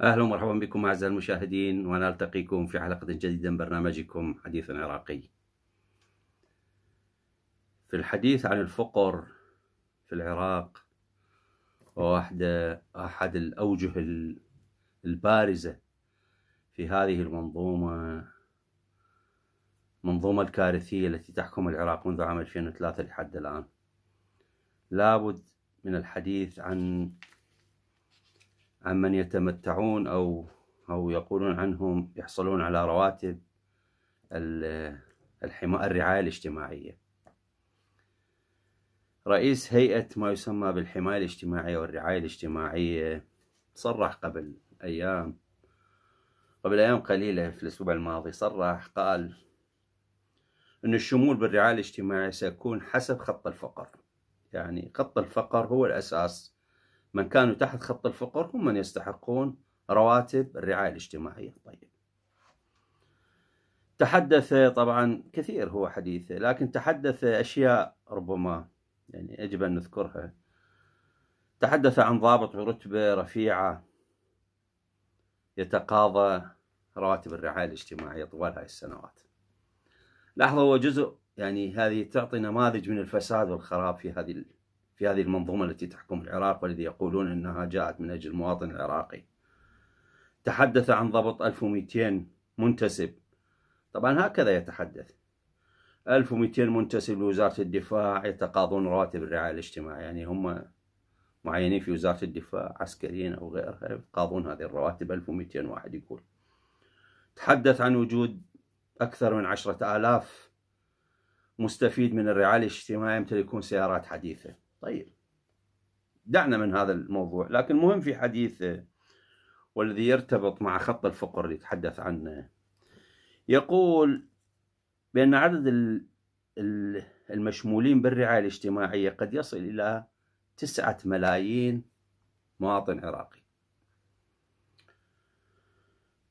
اهلا ومرحبا بكم اعزائي المشاهدين ونلتقيكم في حلقه جديده من برنامجكم حديث عراقي. في الحديث عن الفقر في العراق هو احد احد الاوجه البارزة في هذه المنظومة منظومة الكارثية التي تحكم العراق منذ عام 2003 لحد الآن لابد من الحديث عن عن من يتمتعون أو أو يقولون عنهم يحصلون على رواتب الحماية الرعاية الاجتماعية رئيس هيئة ما يسمى بالحماية الاجتماعية والرعاية الاجتماعية صرح قبل أيام قبل أيام قليلة في الأسبوع الماضي صرح قال أن الشمول بالرعاية الاجتماعية سيكون حسب خط الفقر يعني خط الفقر هو الأساس من كانوا تحت خط الفقر هم من يستحقون رواتب الرعاية الاجتماعية طيب تحدث طبعا كثير هو حديثه لكن تحدث أشياء ربما يعني يجب أن نذكرها تحدث عن ضابط برتبة رفيعة يتقاضى رواتب الرعاية الاجتماعية طوال هاي السنوات لاحظوا هو جزء يعني هذه تعطي نماذج من الفساد والخراب في هذه في هذه المنظومة التي تحكم العراق والذي يقولون أنها جاءت من أجل المواطن العراقي تحدث عن ضبط 1200 منتسب طبعا هكذا يتحدث 1200 منتسب لوزارة الدفاع يتقاضون رواتب الرعاية الاجتماعية يعني هم معينين في وزارة الدفاع عسكريين أو غيرها يقاضون هذه الرواتب 1200 واحد يقول تحدث عن وجود أكثر من عشرة آلاف مستفيد من الرعاية الاجتماعية يمتلكون سيارات حديثة طيب دعنا من هذا الموضوع لكن مهم في حديثه والذي يرتبط مع خط الفقر اللي تحدث عنه يقول بأن عدد المشمولين بالرعاية الاجتماعية قد يصل إلى تسعة ملايين مواطن عراقي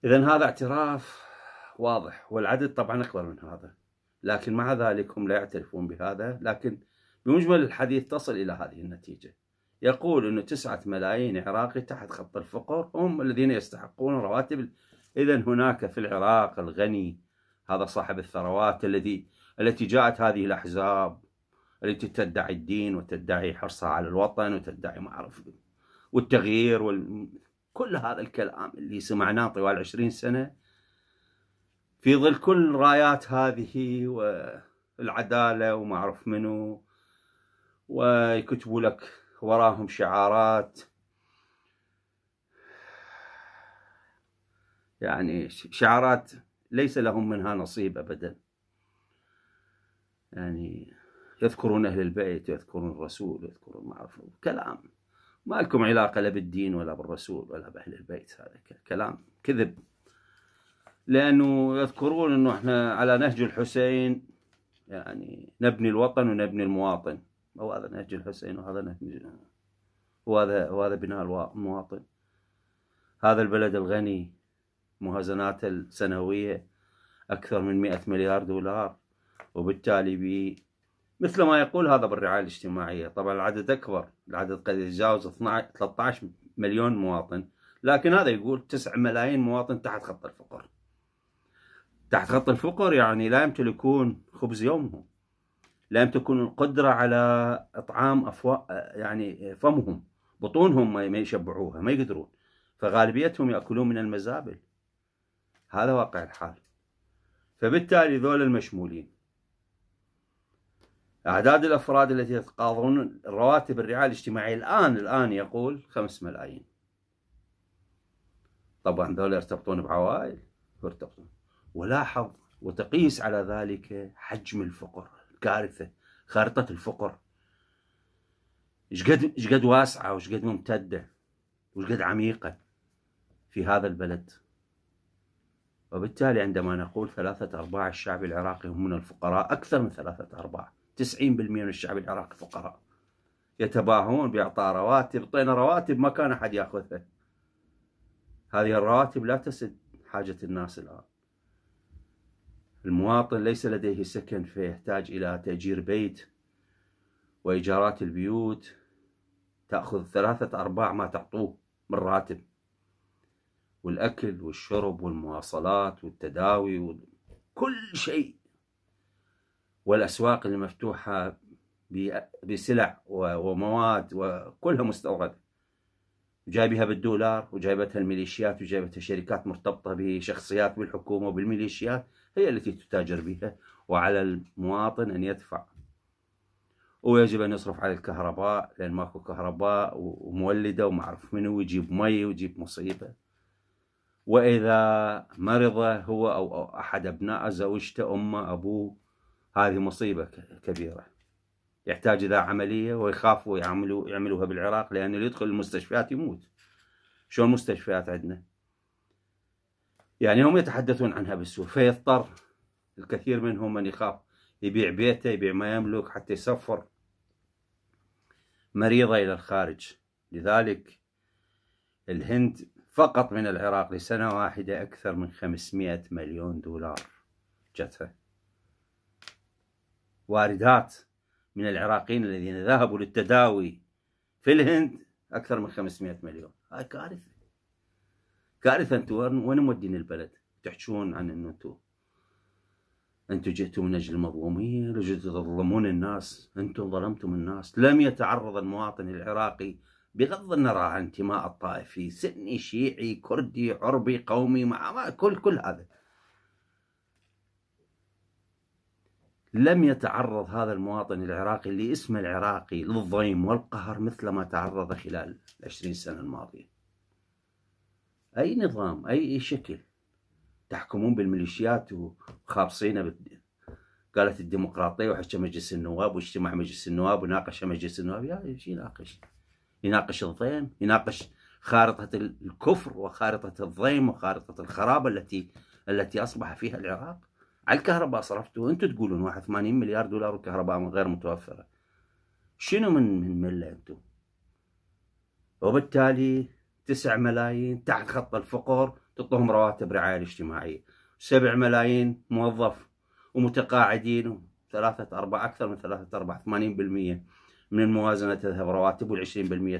إذا هذا اعتراف واضح والعدد طبعا أكبر من هذا لكن مع ذلك هم لا يعترفون بهذا لكن بمجمل الحديث تصل إلى هذه النتيجة يقول أنه تسعة ملايين عراقي تحت خط الفقر هم الذين يستحقون رواتب إذا هناك في العراق الغني هذا صاحب الثروات الذي التي جاءت هذه الأحزاب التي تدعي الدين وتدعي حرصها على الوطن وتدعي ما أعرف والتغيير وال... كل هذا الكلام اللي سمعناه طوال عشرين سنة في ظل كل رايات هذه والعدالة وما أعرف منو ويكتبوا لك وراهم شعارات يعني شعارات ليس لهم منها نصيب أبدا يعني يذكرون أهل البيت يذكرون الرسول يذكرون ما أعرف كلام ما لكم علاقة لا بالدين ولا بالرسول ولا بأهل البيت هذا كلام كذب لأنه يذكرون أنه إحنا على نهج الحسين يعني نبني الوطن ونبني المواطن أو هذا نهج الحسين وهذا نهج وهذا وهذا بناء المواطن هذا البلد الغني موازناته السنوية أكثر من 100 مليار دولار وبالتالي مثل ما يقول هذا بالرعاية الاجتماعية طبعا العدد أكبر العدد قد يتجاوز 12 13 مليون مواطن لكن هذا يقول 9 ملايين مواطن تحت خط الفقر تحت خط الفقر يعني لا يمتلكون خبز يومهم لا يمتلكون القدرة على إطعام أفوا يعني فمهم بطونهم ما يشبعوها ما يقدرون فغالبيتهم يأكلون من المزابل هذا واقع الحال فبالتالي ذول المشمولين أعداد الأفراد التي يتقاضون رواتب الرعاية الاجتماعية الآن الآن يقول خمس ملايين طبعا ذول يرتبطون بعوائل يرتبطون ولاحظ وتقيس على ذلك حجم الفقر الكارثة خارطة الفقر ايش قد واسعة وايش قد ممتدة وايش قد عميقة في هذا البلد وبالتالي عندما نقول ثلاثة أرباع الشعب العراقي هم من الفقراء أكثر من ثلاثة أرباع 90% من الشعب العراقي فقراء يتباهون باعطاء رواتب اعطينا رواتب ما كان احد ياخذها هذه الرواتب لا تسد حاجه الناس الان المواطن ليس لديه سكن فيحتاج الى تاجير بيت وايجارات البيوت تاخذ ثلاثه ارباع ما تعطوه من راتب والاكل والشرب والمواصلات والتداوي وكل شيء والأسواق المفتوحة بسلع ومواد وكلها مستوردة جايبها بالدولار وجايبتها الميليشيات وجايبتها شركات مرتبطة بشخصيات بالحكومة وبالميليشيات هي التي تتاجر بها وعلى المواطن أن يدفع ويجب أن يصرف على الكهرباء لأن ماكو كهرباء ومولدة وما أعرف منو ويجيب مي ويجيب مصيبة وإذا مرض هو أو أحد أبناء زوجته أمه أبوه هذه مصيبة كبيرة يحتاج إذا عملية ويخافوا يعملوا يعملوها بالعراق لأنه اللي يدخل المستشفيات يموت شو المستشفيات عندنا يعني هم يتحدثون عنها بالسوء فيضطر الكثير منهم من يخاف يبيع بيته يبيع ما يملك حتى يسفر مريضة إلى الخارج لذلك الهند فقط من العراق لسنة واحدة أكثر من 500 مليون دولار جتها واردات من العراقيين الذين ذهبوا للتداوي في الهند أكثر من 500 مليون هاي كارثة كارثة أنتم وين مودين البلد تحجون عن أنه أنتم أنتم جئتوا من أجل المظلومية لجئتوا تظلمون الناس أنتم ظلمتم الناس لم يتعرض المواطن العراقي بغض النظر عن انتماء الطائفي سني شيعي كردي عربي قومي مع كل كل هذا لم يتعرض هذا المواطن العراقي اللي اسمه العراقي للضيم والقهر مثل ما تعرض خلال العشرين سنة الماضية أي نظام أي شكل تحكمون بالميليشيات وخابصينه قالت الديمقراطيه وحكى مجلس النواب واجتمع مجلس النواب وناقش مجلس النواب يا يناقش يناقش الضيم يناقش خارطه الكفر وخارطه الضيم وخارطه الخرابه التي التي اصبح فيها العراق على الكهرباء صرفتوا انتم تقولون 81 مليار دولار وكهرباء غير متوفره شنو من من مله انتم وبالتالي 9 ملايين تحت خط الفقر تعطوهم رواتب رعايه اجتماعيه 7 ملايين موظف ومتقاعدين ثلاثة أرباع أكثر من ثلاثة أرباع 80% من الموازنة تذهب رواتب وال 20%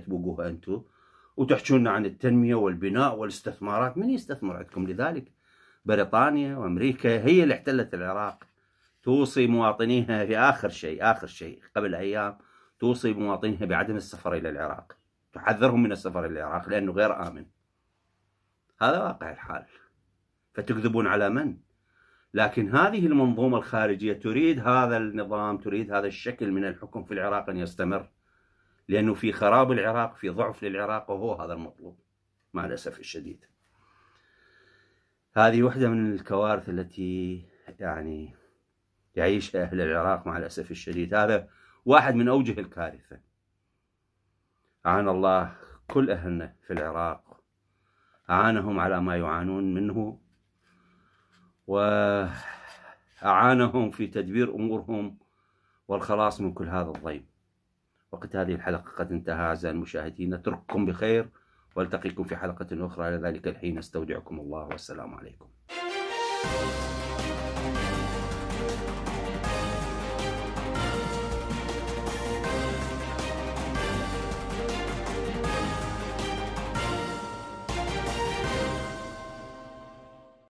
تبوقوها أنتم وتحجون عن التنمية والبناء والاستثمارات من يستثمر عندكم لذلك بريطانيا وامريكا هي اللي احتلت العراق توصي مواطنيها في اخر شيء اخر شيء قبل ايام توصي مواطنيها بعدم السفر الى العراق تحذرهم من السفر الى العراق لانه غير امن هذا واقع الحال فتكذبون على من؟ لكن هذه المنظومة الخارجية تريد هذا النظام تريد هذا الشكل من الحكم في العراق أن يستمر لأنه في خراب العراق في ضعف للعراق وهو هذا المطلوب مع الأسف الشديد هذه واحدة من الكوارث التي يعني يعيشها أهل العراق مع الأسف الشديد هذا واحد من أوجه الكارثة أعان الله كل أهلنا في العراق أعانهم على ما يعانون منه وأعانهم في تدبير أمورهم والخلاص من كل هذا الضيم وقت هذه الحلقة قد انتهى أعزائي المشاهدين نترككم بخير والتقيكم في حلقة أخرى إلى ذلك الحين أستودعكم الله والسلام عليكم